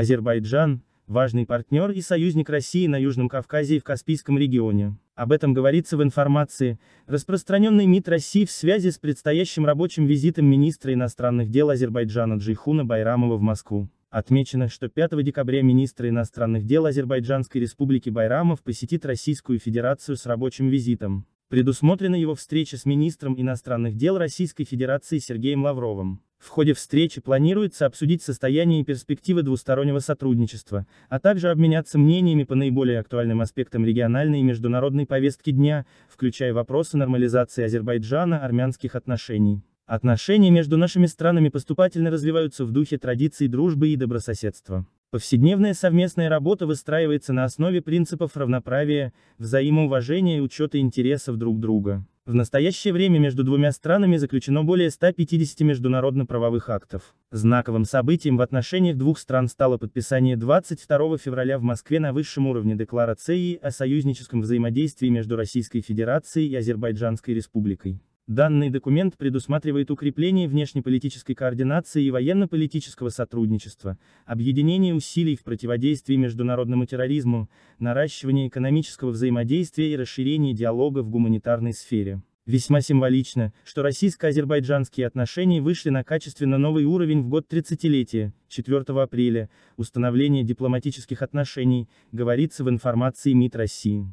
Азербайджан – важный партнер и союзник России на Южном Кавказе и в Каспийском регионе. Об этом говорится в информации, распространенной МИД России в связи с предстоящим рабочим визитом министра иностранных дел Азербайджана Джейхуна Байрамова в Москву. Отмечено, что 5 декабря министр иностранных дел Азербайджанской республики Байрамов посетит Российскую Федерацию с рабочим визитом. Предусмотрена его встреча с министром иностранных дел Российской Федерации Сергеем Лавровым. В ходе встречи планируется обсудить состояние и перспективы двустороннего сотрудничества, а также обменяться мнениями по наиболее актуальным аспектам региональной и международной повестки дня, включая вопросы нормализации Азербайджана-армянских отношений. Отношения между нашими странами поступательно развиваются в духе традиций дружбы и добрососедства. Повседневная совместная работа выстраивается на основе принципов равноправия, взаимоуважения и учета интересов друг друга. В настоящее время между двумя странами заключено более 150 международно-правовых актов. Знаковым событием в отношениях двух стран стало подписание 22 февраля в Москве на высшем уровне декларации о союзническом взаимодействии между Российской Федерацией и Азербайджанской Республикой. Данный документ предусматривает укрепление внешнеполитической координации и военно-политического сотрудничества, объединение усилий в противодействии международному терроризму, наращивание экономического взаимодействия и расширение диалога в гуманитарной сфере. Весьма символично, что российско-азербайджанские отношения вышли на качественно новый уровень в год 30-летия, 4 апреля, установление дипломатических отношений, говорится в информации МИД России.